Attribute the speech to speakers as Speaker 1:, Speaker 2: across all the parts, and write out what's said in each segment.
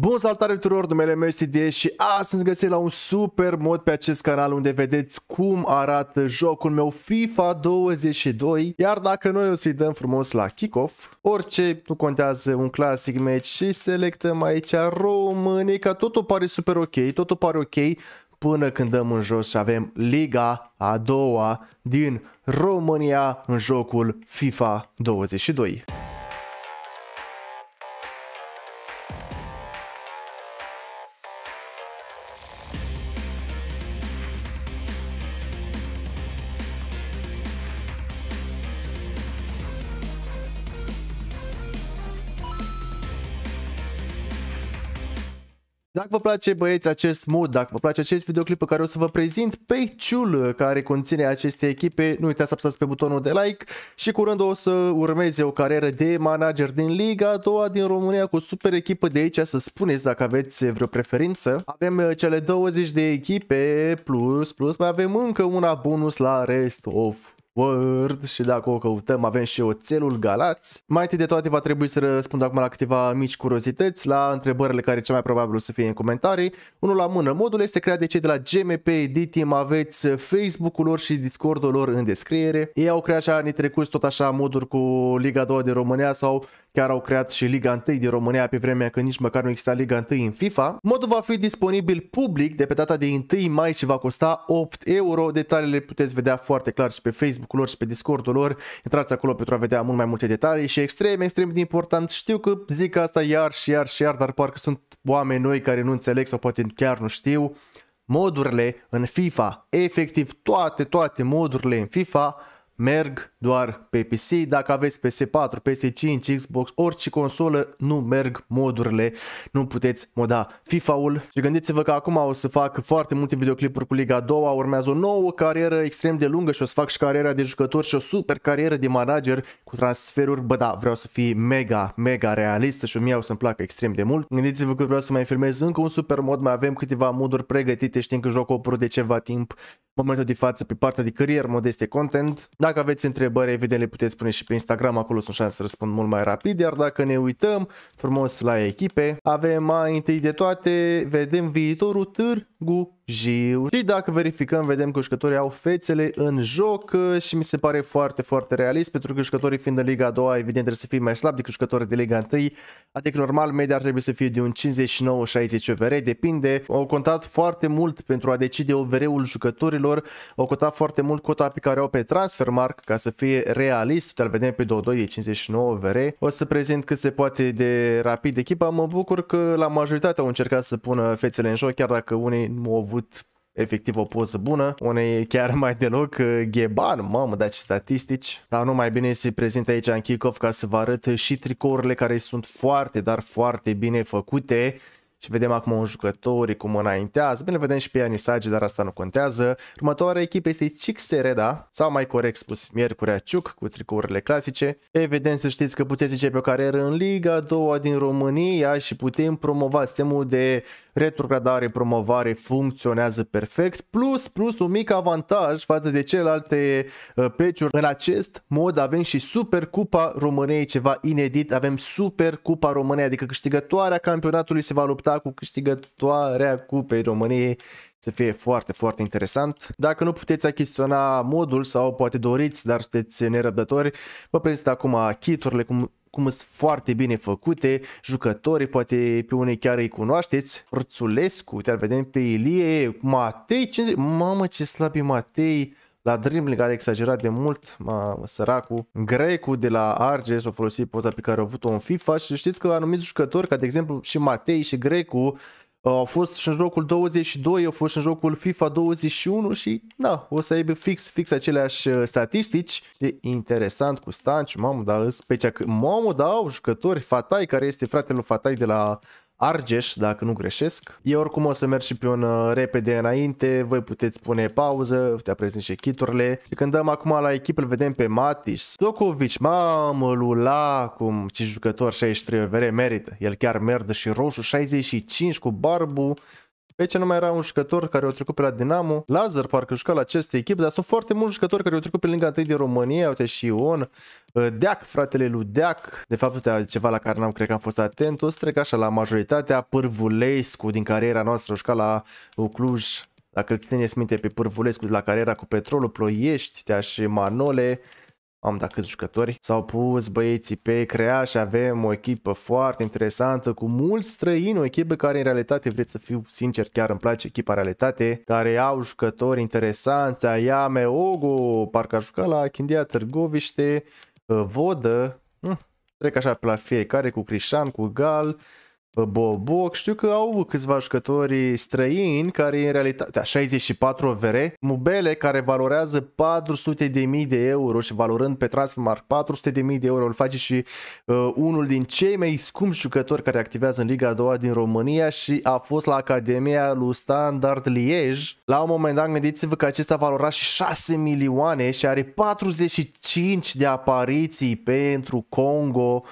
Speaker 1: Bun salutare tuturor, numele meu este Die și astăzi îți găsit la un super mod pe acest canal unde vedeți cum arată jocul meu FIFA 22 Iar dacă noi o să-i dăm frumos la kick-off, orice, nu contează un clasic match și selectăm aici românica, totul pare super ok, totul pare ok până când dăm în jos și avem Liga a doua din România în jocul FIFA 22 Dacă vă place băieți acest mod, dacă vă place acest videoclip pe care o să vă prezint pe ciul care conține aceste echipe, nu uitați să apăsați pe butonul de like și curând o să urmeze o carieră de manager din Liga a doua din România cu super echipă de aici, să spuneți dacă aveți vreo preferință. Avem uh, cele 20 de echipe plus, plus mai avem încă una bonus la rest of World și dacă o căutăm avem și oțelul Galați. Mai întâi de toate va trebui să răspund acum la câteva mici curiozități, la întrebările care cel mai probabil o să fie în comentarii. Unul la mână, modul este creat de cei de la GMP Editing, aveți Facebook-ul lor și Discord-ul lor în descriere. Ei au creat și anii trecuți tot așa moduri cu Liga 2 de România sau chiar au creat și Liga 1 din România pe vremea când nici măcar nu exista Liga 1 în FIFA. Modul va fi disponibil public de pe data de 1 mai și va costa 8 euro. Detaliile puteți vedea foarte clar și pe Facebook-ul lor și pe Discord-ul lor. Intrați acolo pentru a vedea mult mai multe detalii și extrem, extrem de important. Știu că zic asta iar și iar și iar, dar parcă sunt oameni noi care nu înțeleg sau poate chiar nu știu modurile în FIFA, efectiv toate, toate modurile în FIFA merg doar pe PC, dacă aveți PS4, PS5, Xbox, orice consolă, nu merg modurile, nu puteți moda FIFA-ul și gândiți-vă că acum o să fac foarte multe videoclipuri cu Liga 2, urmează o nouă carieră extrem de lungă și o să fac și cariera de jucător și o super carieră de manager cu transferuri, bă da, vreau să fii mega, mega realistă și mie o să-mi placă extrem de mult. Gândiți-vă că vreau să mai filmez încă un super mod, mai avem câteva moduri pregătite, știm că joc o de ceva timp momentul de față pe partea de mod modeste content. Dacă aveți întrebări, evident le puteți pune și pe Instagram, acolo sunt șanse să răspund mult mai rapid, iar dacă ne uităm frumos la echipe, avem mai întâi de toate, vedem viitorul Târgu Jiu. Și dacă verificăm, vedem că jucătorii au fețele în joc uh, și mi se pare foarte, foarte realist, pentru că jucătorii fiind în Liga a doua, evident trebuie să fie mai slabi decât jucătorii de Liga 1, adică normal media ar trebui să fie de un 59-60 OVR, depinde. Au contat foarte mult pentru a decide OVR-ul jucătorilor, au contat foarte mult cota pe care au pe Transfermark ca să fie realist, te-l vedem pe 22 de 59 OVR. O să prezint cât se poate de rapid echipa, mă bucur că la majoritatea au încercat să pună fețele în joc, chiar dacă unii nu au avut avut efectiv o poză bună, unei chiar mai deloc uh, gheban, mamă, dar ce statistici. Sau nu, mai bine se prezintă aici în kick ca să vă arăt și tricourile care sunt foarte, dar foarte bine făcute și vedem acum un jucătorii cum înaintează. Bine, vedem și pe Anisage, dar asta nu contează. Următoarea echipă este Cic Sereda, sau mai corect spus Miercurea Ciuc, cu tricourile clasice. Evident să știți că puteți începe o carieră în Liga 2 din România și putem promova sistemul de retrogradare, promovare funcționează perfect, plus, plus un mic avantaj față de celelalte uh, peciuri. În acest mod avem și Super Cupa României, ceva inedit, avem Super Cupa României, adică câștigătoarea campionatului se va lupta lupta cu câștigătoarea Cupei României să fie foarte, foarte interesant. Dacă nu puteți achiziționa modul sau poate doriți, dar sunteți nerăbdători, vă prezint acum kiturile cum cum sunt foarte bine făcute, jucătorii, poate pe unei chiar îi cunoașteți, Frțulescu, te vedem pe Ilie, Matei, 50, mamă ce slab e Matei, la dribbling are exagerat de mult, mă, săracul. Grecu de la Arges a folosit poza pe care a avut-o în FIFA și știți că anumiți jucători, ca de exemplu și Matei și Grecu, uh, au fost și în jocul 22, au fost și în jocul FIFA 21 și da, o să aibă fix, fix aceleași uh, statistici. E interesant cu Stanciu, mamă, dar specia că, mamă, da, au jucători, Fatai, care este fratele lui Fatai de la Argeș, dacă nu greșesc. Eu oricum o să merg și pe un uh, repede înainte, voi puteți pune pauză, te prezint și chiturile. Și când dăm acum la echipă, îl vedem pe Matis, Stokovic, mamă, Lula, cum ce jucător 63 vere merită. El chiar merdă și roșu 65 cu barbu, Aici nu mai era un jucător care au trecut pe la Dinamo, Lazar parcă jucă la aceste echipe, dar sunt foarte mulți jucători care au trecut pe lângă întâi din România, uite și Ion, uh, Deac, fratele lui Deac, de fapt uite ceva la care n-am cred că am fost atent, o să trec așa la majoritatea, Pârvulescu din cariera noastră, jucă la uh, Cluj, dacă îl țineți minte pe Pârvulescu de la cariera cu Petrolul, Ploiești, și Manole, am dat câți jucători, s-au pus băieții pe crea și avem o echipă foarte interesantă cu mulți străini, o echipă care în realitate, vreți să fiu sincer, chiar îmi place echipa realitate, care au jucători interesanți, Ayame Ogo, parcă a jucat la Chindia Târgoviște, Vodă, hm, trec așa pe la fiecare cu Crișan, cu Gal, Boboc, știu că au câțiva jucători străini care în realitate, 64 da, OVR, Mubele care valorează 400.000 de euro și valorând pe Transfermarkt 400.000 de euro îl face și uh, unul din cei mai scumpi jucători care activează în Liga a doua din România și a fost la Academia lui Standard Liege. La un moment dat, gândiți-vă că acesta valora și 6 milioane și are 45 de apariții pentru Congo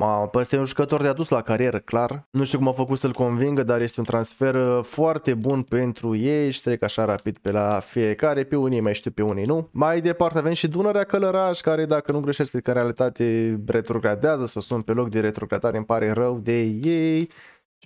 Speaker 1: Ma, păi este un jucător de adus la carieră, clar. Nu știu cum a făcut să-l convingă, dar este un transfer uh, foarte bun pentru ei și trec așa rapid pe la fiecare. Pe unii mai știu, pe unii nu. Mai departe avem și Dunărea Călăraș, care dacă nu greșesc, că în realitate retrogradează să sunt pe loc de retrogradare, îmi pare rău de ei.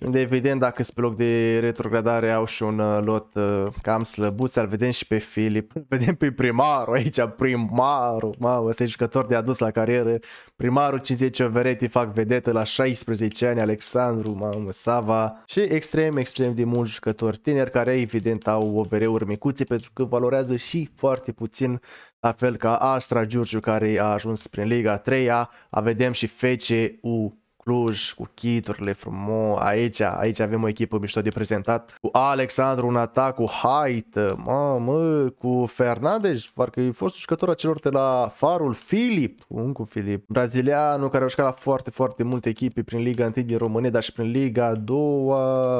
Speaker 1: Unde deci, evident dacă sunt pe loc de retrogradare au și un uh, lot uh, cam slăbuț, al vedem și pe Filip, îl vedem pe primarul aici, primarul, mamă, ăsta e jucător de adus la carieră, primarul 50 overeti fac vedetă la 16 ani, Alexandru, mamă, Sava și extrem, extrem de mulți jucători tineri care evident au over-uri micuțe pentru că valorează și foarte puțin la fel ca Astra Giurgiu care a ajuns prin Liga 3-a, a vedem și FCU Cluj, cu kiturile frumos. Aici, aici avem o echipă mișto de prezentat. Cu Alexandru un atac, cu Haită, mamă, cu Fernandez, parcă e fost jucător celor de la Farul, Filip, un cu Filip, brazilianul care a jucat la foarte, foarte multe echipe prin Liga 1 din România, dar și prin Liga 2,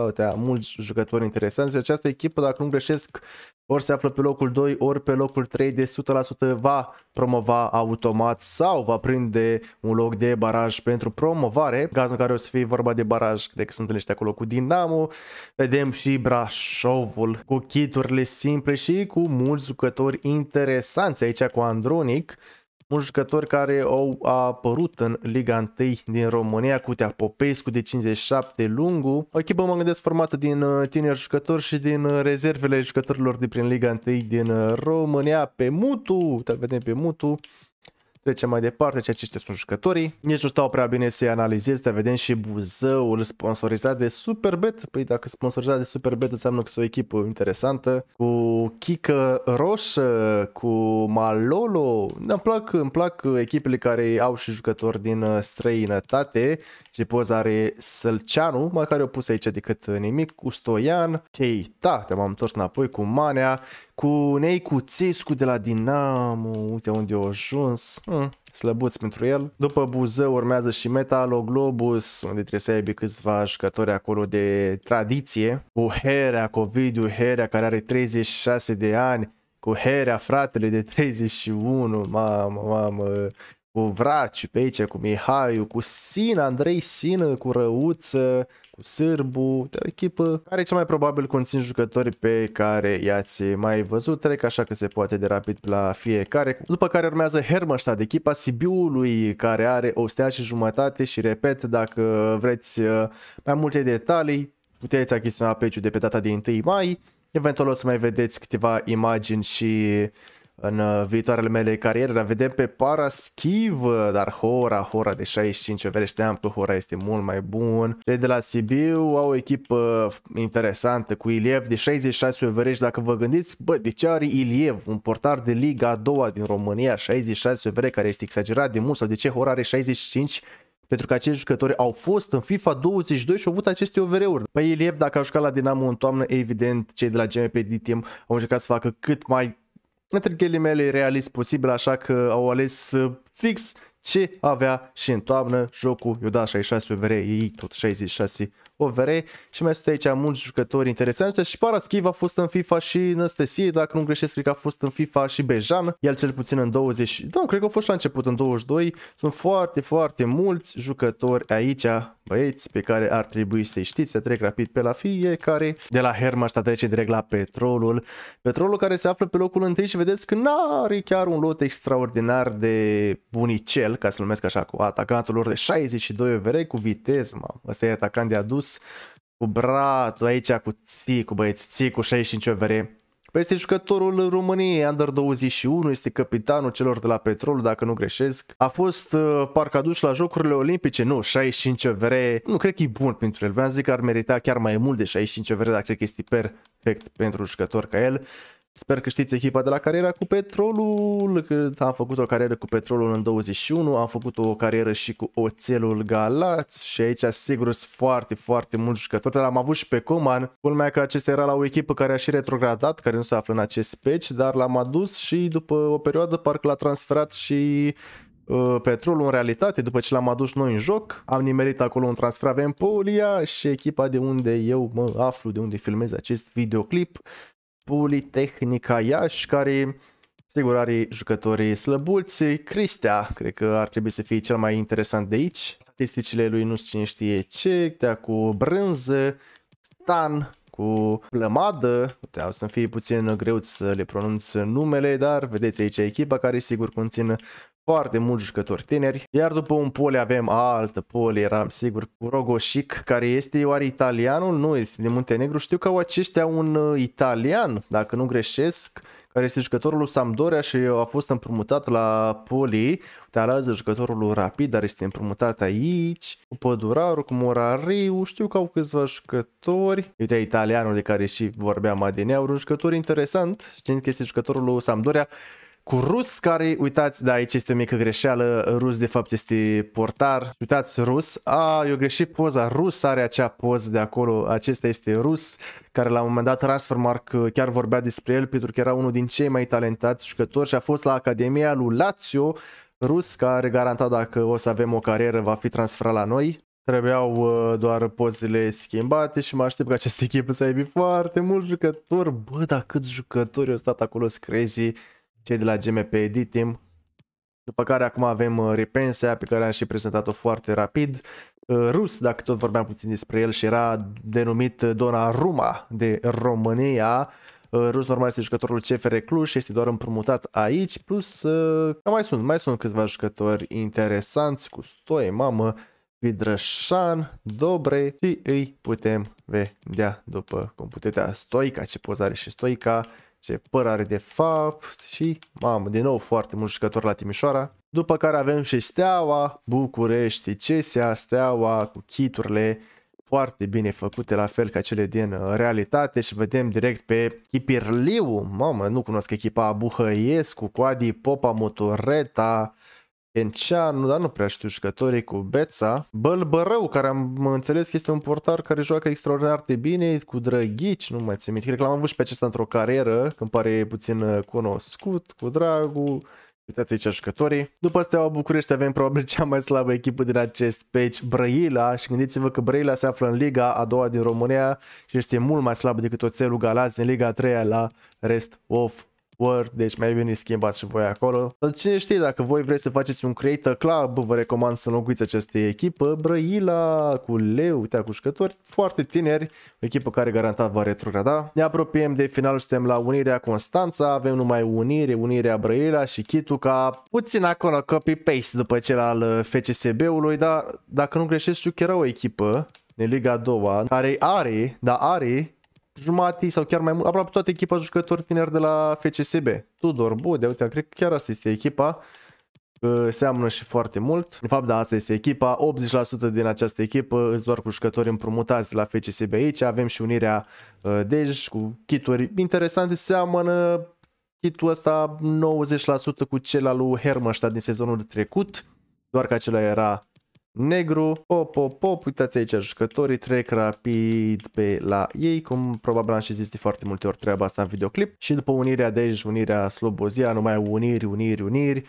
Speaker 1: uite, mulți jucători interesanți. Deci această echipă, dacă nu greșesc, ori se află pe locul 2, ori pe locul 3, de 100% va promova automat sau va prinde un loc de baraj pentru promovare. În cazul în care o să fie vorba de baraj, cred că sunt întâlnește acolo cu Dinamo. Vedem și Brașovul cu kiturile simple și cu mulți jucători interesanți aici cu Andronic un jucător care au, apărut în Liga 1 din România, Cutea Popescu de 57 lungu, o echipă mă gândesc formată din uh, tineri jucători și din uh, rezervele jucătorilor de prin Liga 1 din uh, România, pe Mutu, te vedem pe Mutu, Trecem mai departe, ceea ce sunt jucătorii. Nici nu stau prea bine să-i analizez, dar vedem și Buzăul sponsorizat de Superbet. Păi dacă sponsorizat de Superbet înseamnă că sunt o echipă interesantă. Cu Chică Roșă, cu Malolo. Îmi plac, îmi plac echipele care au și jucători din uh, străinătate. Și poza are Sălceanu, mai care o pus aici decât nimic, cu Stoian, Keita, te-am întors înapoi cu Manea, cu Neicu Țescu de la Dinamo, uite unde au ajuns. Hmm. Slăbuți pentru el. După Buzău urmează și Metaloglobus, unde trebuie să aibă câțiva jucători acolo de tradiție. Cu Herea, Covidiu Herea, care are 36 de ani. Cu Herea, fratele de 31, mamă, mamă cu Vraciu pe aici, cu Mihaiu, cu Sina, Andrei Sin, cu Răuță, cu Sârbu, de o echipă care cel mai probabil conțin jucători pe care i-ați mai văzut, trec așa că se poate de rapid la fiecare. După care urmează Hermăștad, echipa Sibiului care are o stea și jumătate și repet, dacă vreți uh, mai multe detalii, puteți achiziționa pe de pe data de 1 mai. Eventual o să mai vedeți câteva imagini și în uh, viitoarele mele cariere. dar vedem pe Paraschiv, uh, dar Hora, Hora de 65, vedeam că Hora este mult mai bun. Cei de la Sibiu au o echipă interesantă cu Iliev de 66 overești. Dacă vă gândiți, bă, de ce are Iliev, un portar de Liga a doua din România, 66 overe, care este exagerat de mult, sau de ce Hora are 65 pentru că acești jucători au fost în FIFA 22 și au avut aceste overeuri. Păi Iliev, dacă a jucat la Dinamo în toamnă, evident, cei de la GMP team au încercat să facă cât mai între ghilimele realist posibil, așa că au ales fix ce avea și în toamnă jocul Iuda 66 UVR, ei tot 66 OVR și mai sunt aici mulți jucători interesanți și Paraschiv a fost în FIFA și Năstăsie, dacă nu greșesc, cred că a fost în FIFA și Bejan, el cel puțin în 20, nu, da, cred că a fost la început în 22, sunt foarte, foarte mulți jucători aici, băieți, pe care ar trebui să-i știți, să trec rapid pe la fiecare, de la Hermannstadt trece direct la Petrolul, Petrolul care se află pe locul întâi și vedeți că n-are chiar un lot extraordinar de bunicel, ca să-l numesc așa, cu atacantul lor de 62 OVR, cu viteză, mă. ăsta e atacant de adus, sus, cu bratul aici, cu Țicu, băieți, Țicu, 65 overe. Păi este jucătorul României, Under 21, este capitanul celor de la Petrol, dacă nu greșesc. A fost uh, parcă adus la Jocurile Olimpice, nu, 65 overe. nu cred că e bun pentru el. Vreau să zic că ar merita chiar mai mult de 65 overe, dar cred că este perfect pentru jucător ca el. Sper că știți echipa de la cariera cu petrolul, că am făcut o carieră cu petrolul în 21, am făcut o carieră și cu oțelul Galați și aici sigur sunt foarte, foarte mulți jucători, dar am avut și pe Coman. Culmea că acesta era la o echipă care a și retrogradat, care nu se află în acest patch, dar l-am adus și după o perioadă parcă l-a transferat și uh, petrolul în realitate după ce l-am adus noi în joc. Am nimerit acolo un transfer, avem Polia și echipa de unde eu mă aflu, de unde filmez acest videoclip. Politehnica Iași, care sigur are jucătorii slăbulți. Cristea, cred că ar trebui să fie cel mai interesant de aici. Statisticile lui nu cine știe ce, Tea cu brânză, Stan cu plămadă, Putea, o să-mi fie puțin greu să le pronunț numele, dar vedeți aici echipa care sigur conține foarte mulți jucători tineri, iar după un pole avem altă pole, eram sigur, Rogoșic, care este oare italianul? Nu, este din Muntenegru, știu că au aceștia un uh, italian, dacă nu greșesc, care este jucătorul lui Sampdoria și a fost împrumutat la Poli. Te Talează jucătorul lui Rapid, dar este împrumutat aici. Cu Păduraru, cu Morariu, știu că au câțiva jucători. Uite, italianul de care și vorbeam adineauri, un jucător interesant, știind că este jucătorul lui Sampdoria cu Rus, care, uitați, da, aici este o mică greșeală, Rus de fapt este portar. Uitați, Rus, a, eu greșit poza, Rus are acea poză de acolo, acesta este Rus, care la un moment dat Transfermark uh, chiar vorbea despre el, pentru că era unul din cei mai talentați jucători și a fost la Academia lui Lazio, Rus, care garantat dacă o să avem o carieră va fi transferat la noi. Trebuiau uh, doar pozele schimbate și mă aștept ca această echipă să aibă foarte mulți jucători. Bă, dar câți jucători au stat acolo, crazy cei de la GMP Editim. După care acum avem uh, Repensea pe care am și prezentat-o foarte rapid. Uh, Rus, dacă tot vorbeam puțin despre el și era denumit uh, Dona Ruma de România. Rus normal este jucătorul CFR Cluj și este doar împrumutat aici, plus că mai sunt, mai sunt câțiva jucători interesanți cu Stoie, mamă, Vidrășan, Dobre și îi putem vedea după cum puteți Stoica, ce pozare și Stoica ce păr are de fapt și, mamă, din nou foarte mulți jucători la Timișoara. După care avem și Steaua, București, CSA, Steaua cu chiturile foarte bine făcute, la fel ca cele din uh, realitate și vedem direct pe Chipirliu, mamă, nu cunosc echipa Buhăiescu, Coadi, Popa, Motoreta, Enceanu, dar nu prea știu jucătorii cu Beța. Bălbărău, care am înțeles că este un portar care joacă extraordinar de bine, cu Drăghici, nu mai țin minte. Cred că l-am avut și pe acesta într-o carieră, când pare puțin uh, cunoscut, cu Dragu. Uitați aici jucătorii. După Steaua București avem probabil cea mai slabă echipă din acest peci, Brăila. Și gândiți-vă că Brăila se află în Liga a doua din România și este mult mai slabă decât oțelul Galați din Liga a treia la Rest of Word, deci mai bine schimbați și voi acolo. Dar cine știe, dacă voi vreți să faceți un Creator Club, vă recomand să înlocuiți această echipă. Brăila cu Leu, uite, cu jucători foarte tineri, o echipă care garantat va retrograda. Ne apropiem de final, suntem la Unirea Constanța, avem numai Unire, Unirea Brăila și Chituca, puțin acolo copy-paste după cel al uh, FCSB-ului, dar dacă nu greșesc știu că era o echipă din Liga 2 care are, dar are jumate sau chiar mai mult, aproape toată echipa jucători tineri de la FCSB. Tudor, de uite, cred că chiar asta este echipa. Seamnă și foarte mult. De fapt, da, asta este echipa. 80% din această echipă sunt doar cu jucători împrumutați de la FCSB aici. Avem și unirea uh, Dej cu kituri interesante. Seamănă kitul ăsta 90% cu cel al lui Hermăștat din sezonul trecut. Doar că acela era negru, pop, pop, pop, uitați aici, jucătorii trec rapid pe la ei, cum probabil am și zis de foarte multe ori treaba asta în videoclip și după unirea de aici, unirea Slobozia, numai uniri, uniri, uniri,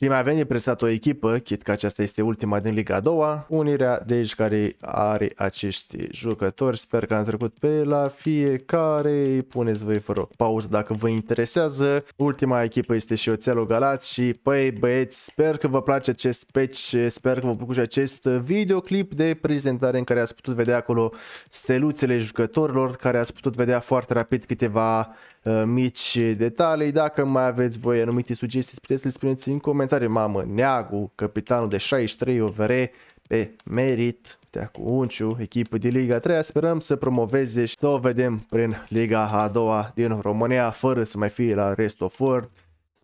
Speaker 1: și mai avem de presat o echipă, chit că aceasta este ultima din Liga a doua, Unirea de aici care are acești jucători. Sper că am trecut pe la fiecare. Puneți voi fără pauză dacă vă interesează. Ultima echipă este și Oțelul galat și păi băieți, sper că vă place acest patch, sper că vă place acest videoclip de prezentare în care ați putut vedea acolo steluțele jucătorilor, care ați putut vedea foarte rapid câteva Uh, mici detalii. Dacă mai aveți voi anumite sugestii, puteți să le spuneți în comentarii. Mamă, Neagu, capitanul de 63 OVR, pe merit, cu Unciu, echipă de Liga 3, sperăm să promoveze și să o vedem prin Liga a doua din România, fără să mai fie la rest of world.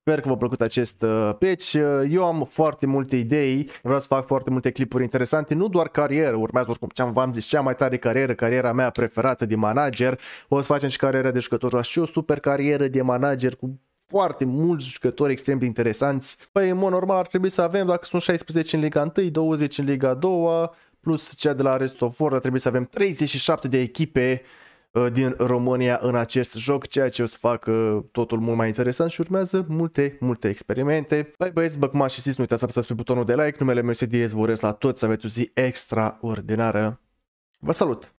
Speaker 1: Sper că v-a plăcut acest uh, patch. Uh, eu am foarte multe idei, vreau să fac foarte multe clipuri interesante, nu doar carieră, urmează oricum ce v-am zis, cea mai tare carieră, cariera mea preferată de manager, o să facem și cariera de jucător, și o super carieră de manager cu foarte mulți jucători extrem de interesanți. Păi, în mod normal ar trebui să avem, dacă sunt 16 în Liga 1, 20 în Liga 2, plus cea de la Rest of War, ar trebui să avem 37 de echipe Uh, din România în acest joc, ceea ce o să facă totul mult mai interesant și urmează multe, multe experimente. Bye băieți, bă, cum și zis, nu uitați să apăsați pe butonul de like, numele meu este Diez, vă urez la toți să aveți o zi extraordinară. Vă salut!